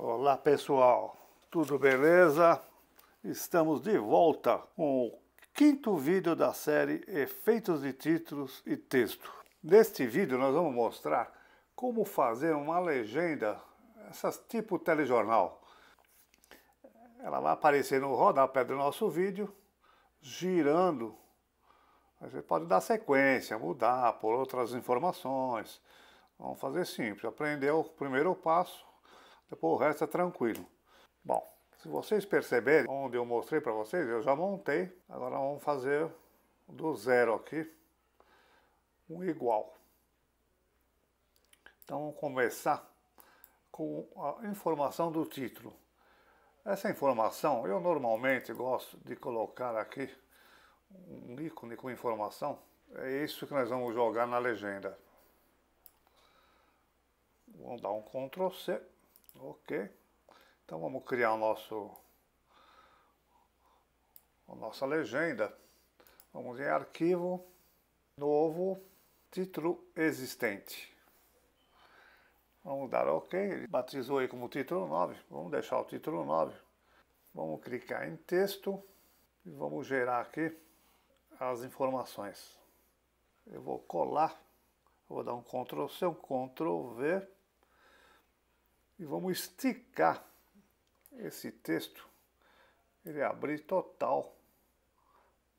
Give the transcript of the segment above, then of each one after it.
Olá pessoal, tudo beleza? Estamos de volta com o quinto vídeo da série Efeitos de Títulos e Texto. Neste vídeo nós vamos mostrar como fazer uma legenda, essas tipo telejornal. Ela vai aparecer no rodapé do nosso vídeo, girando. Você pode dar sequência, mudar por outras informações. Vamos fazer simples, aprender o primeiro passo depois então, o resto é tranquilo. Bom, se vocês perceberem onde eu mostrei para vocês, eu já montei. Agora vamos fazer do zero aqui um igual. Então vamos começar com a informação do título. Essa informação eu normalmente gosto de colocar aqui um ícone com informação. É isso que nós vamos jogar na legenda. Vamos dar um Ctrl C Ok. Então vamos criar o nosso, a nossa legenda. Vamos em arquivo, novo, título existente. Vamos dar OK. Ele batizou aí como título 9. Vamos deixar o título 9. Vamos clicar em texto e vamos gerar aqui as informações. Eu vou colar, vou dar um Ctrl C, um Ctrl V e vamos esticar esse texto, ele é abrir total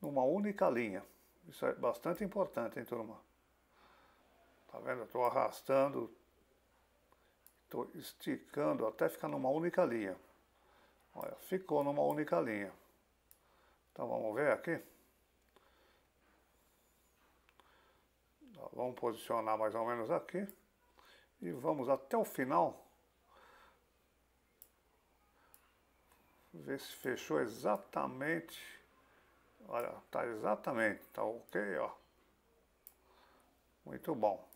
numa única linha. Isso é bastante importante, hein, turma? Tá vendo? Eu estou arrastando, estou esticando até ficar numa única linha. Olha, ficou numa única linha. Então vamos ver aqui. Vamos posicionar mais ou menos aqui. E vamos até o final ver se fechou exatamente. Olha, tá exatamente, tá ok, ó. Muito bom.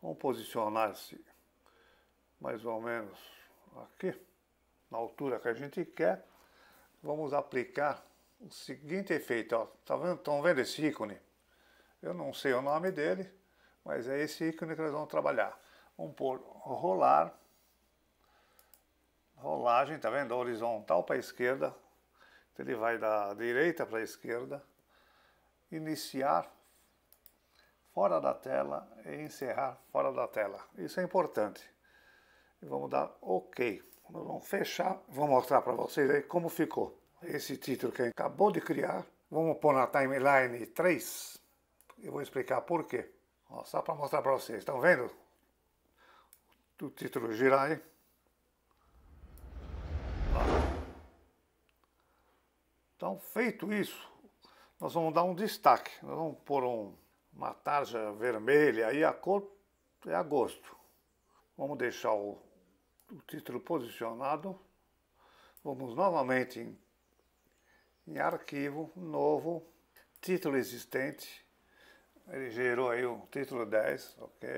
Vamos posicionar-se mais ou menos aqui, na altura que a gente quer. Vamos aplicar o seguinte efeito, ó. Tá vendo? Estão vendo esse ícone? Eu não sei o nome dele, mas é esse ícone que nós vamos trabalhar. Vamos pôr rolar rolagem, tá vendo? Horizontal para a esquerda. Então ele vai da direita para a esquerda. Iniciar fora da tela e encerrar fora da tela. Isso é importante. E vamos dar OK. Nós vamos fechar, vou mostrar para vocês aí como ficou esse título que a gente acabou de criar. Vamos pôr na timeline 3 e vou explicar por quê. Ó, só para mostrar para vocês. Estão vendo? O título girar aí. Então, feito isso, nós vamos dar um destaque. Nós vamos pôr um, uma tarja vermelha aí a cor é a gosto. Vamos deixar o, o título posicionado. Vamos novamente em, em arquivo, novo, título existente. Ele gerou aí o título 10, ok.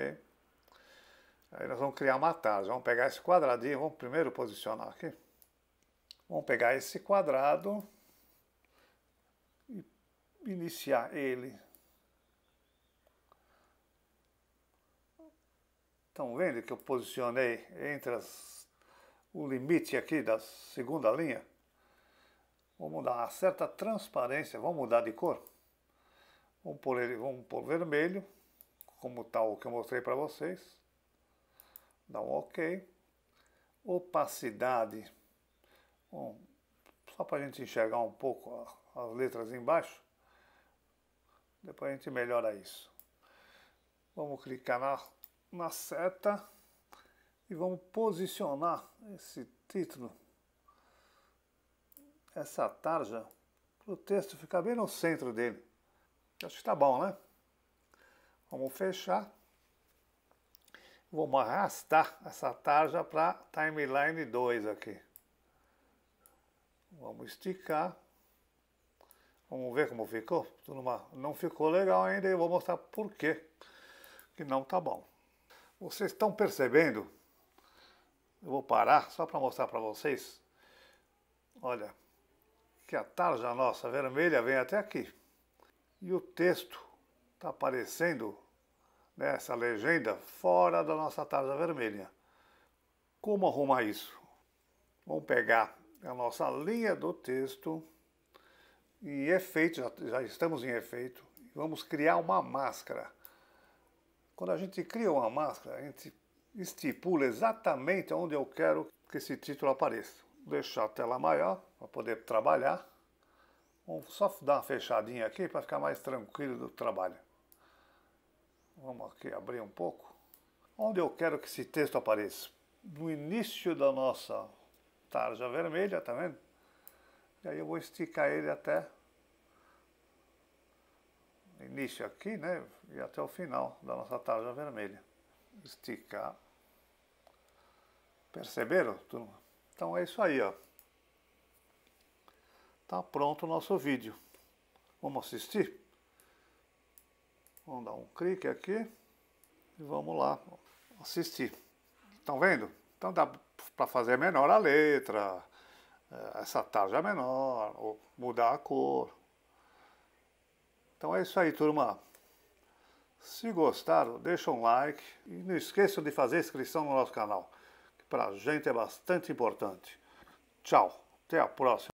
Aí nós vamos criar uma tarja. Vamos pegar esse quadradinho, vamos primeiro posicionar aqui. Vamos pegar esse quadrado iniciar ele. Estão vendo que eu posicionei entre as, o limite aqui da segunda linha? Vamos dar uma certa transparência, vamos mudar de cor. Vamos pôr, ele, vamos pôr vermelho, como tal tá que eu mostrei para vocês. Dá um OK. Opacidade. Bom, só para a gente enxergar um pouco as letras embaixo. Depois a gente melhora isso. Vamos clicar na, na seta e vamos posicionar esse título, essa tarja, para o texto ficar bem no centro dele. Acho que está bom, né? Vamos fechar. Vamos arrastar essa tarja para timeline 2 aqui. Vamos esticar. Vamos ver como ficou? não ficou legal ainda e eu vou mostrar por quê que não tá bom. Vocês estão percebendo? Eu vou parar só para mostrar para vocês. Olha, que a tarja nossa vermelha vem até aqui. E o texto está aparecendo nessa legenda fora da nossa tarja vermelha. Como arrumar isso? Vamos pegar a nossa linha do texto em efeito, já, já estamos em efeito, vamos criar uma máscara. Quando a gente cria uma máscara, a gente estipula exatamente onde eu quero que esse título apareça. Vou deixar a tela maior para poder trabalhar. Vamos só dar uma fechadinha aqui para ficar mais tranquilo do trabalho. Vamos aqui abrir um pouco. Onde eu quero que esse texto apareça? No início da nossa tarja vermelha, tá vendo? E aí eu vou esticar ele até início aqui, né? E até o final da nossa tarja vermelha. Esticar. Perceberam, turma? Então é isso aí, ó. Tá pronto o nosso vídeo. Vamos assistir? Vamos dar um clique aqui e vamos lá assistir. Estão vendo? Então dá para fazer menor a letra, eh, essa tarja menor, ou mudar a cor. Então é isso aí, turma. Se gostaram, deixa um like e não esqueçam de fazer inscrição no nosso canal, que para a gente é bastante importante. Tchau, até a próxima.